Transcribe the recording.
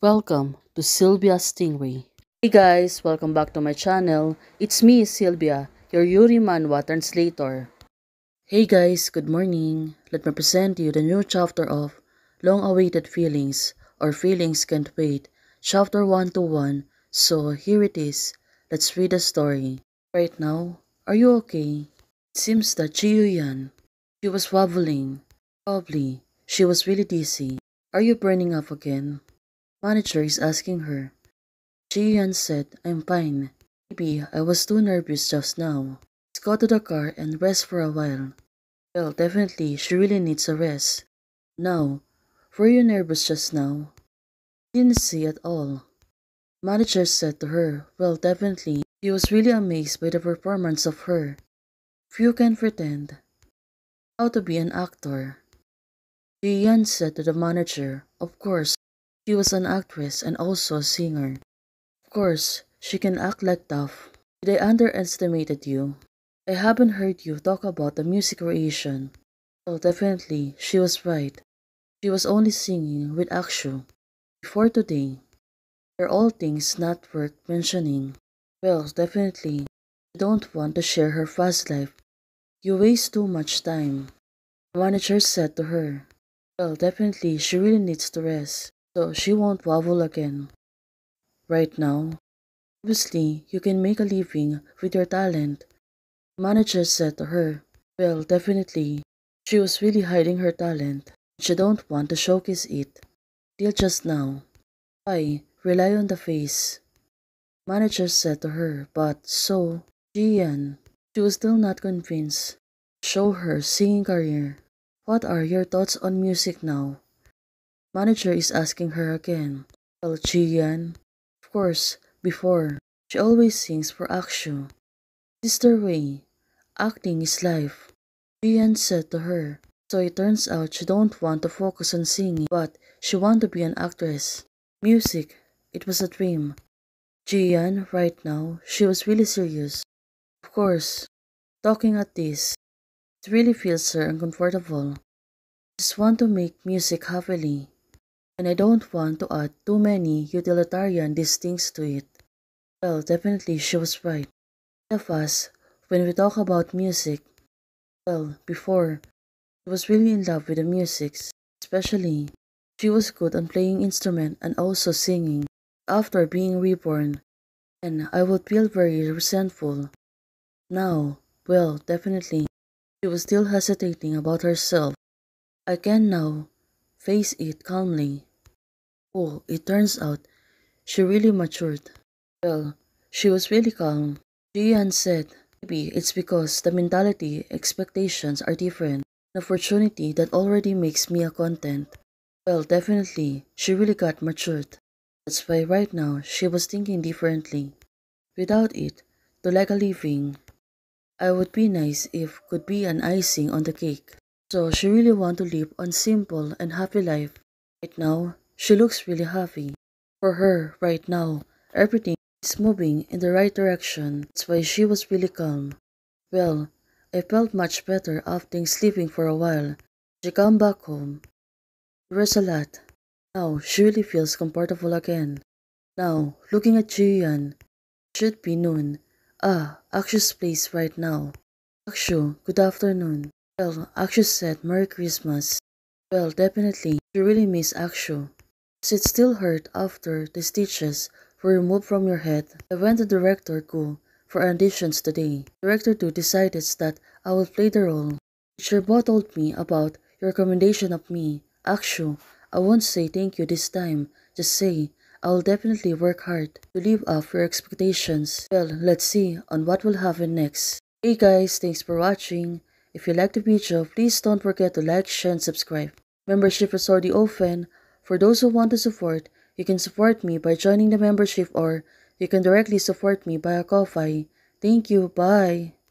Welcome to Sylvia Stingray. Hey guys, welcome back to my channel. It's me, Sylvia, your Yuri Manwa translator. Hey guys, good morning. Let me present you the new chapter of Long-Awaited Feelings or Feelings Can't Wait, chapter 1 to 1. So here it is. Let's read the story. Right now, are you okay? It seems that Chiyuyan, she was wobbling. Probably, she was really dizzy. Are you burning up again? Manager is asking her. Jian said, I'm fine. Maybe I was too nervous just now. Let's go to the car and rest for a while. Well, definitely, she really needs a rest. Now, were you nervous just now? Didn't see at all. Manager said to her, well, definitely, he was really amazed by the performance of her. Few can pretend how to be an actor. Yan said to the manager, of course, she was an actress and also a singer. Of course, she can act like Duff. They I underestimated you? I haven't heard you talk about the music creation. Oh, definitely, she was right. She was only singing with Akshu. Before today, they're all things not worth mentioning. Well, definitely, I don't want to share her fast life. You waste too much time. The manager said to her. Well, definitely, she really needs to rest so she won't wobble again. Right now, obviously, you can make a living with your talent, manager said to her. Well, definitely, she was really hiding her talent. She don't want to showcase it. Till just now. I rely on the face. Manager said to her, but so, Jian, she was still not convinced. Show her singing career. What are your thoughts on music now? Manager is asking her again. Alchian? Of course, before. She always sings for Akshu. This is way. Acting is life. Jian said to her. So it turns out she don't want to focus on singing, but she want to be an actress. Music, it was a dream. Jian, right now, she was really serious. Of course, talking at this, it really feels her uncomfortable. Just want to make music happily and I don't want to add too many utilitarian distincts to it. Well, definitely she was right. Of us, when we talk about music, well, before, she was really in love with the music, especially she was good on playing instrument and also singing. After being reborn, and I would feel very resentful. Now, well, definitely, she was still hesitating about herself. I can now face it calmly. Oh, it turns out, she really matured. Well, she was really calm. Jian said, Maybe it's because the mentality, expectations are different. An opportunity that already makes a content. Well, definitely, she really got matured. That's why right now, she was thinking differently. Without it, to like a living, I would be nice if could be an icing on the cake. So she really want to live on simple and happy life. Right now, she looks really happy. For her, right now, everything is moving in the right direction. That's why she was really calm. Well, I felt much better after sleeping for a while. She come back home. There was a lot. Now she really feels comfortable again. Now, looking at Jiyan, should be noon. Ah, Akshu's place right now. Akshu, good afternoon. Well, Akshu said Merry Christmas. Well, definitely, she really miss Akshu. Does it still hurt after the stitches were removed from your head? I went to director Gu for auditions today. Director Gu decided that I would play the role. Teacher Bo told me about your recommendation of me. Actually, I won't say thank you this time. Just say, I'll definitely work hard to live up your expectations. Well, let's see on what will happen next. Hey guys, thanks for watching. If you like the video, please don't forget to like, share, and subscribe. Membership is already open for those who want to support, you can support me by joining the membership or you can directly support me by a coffee. Thank you. Bye.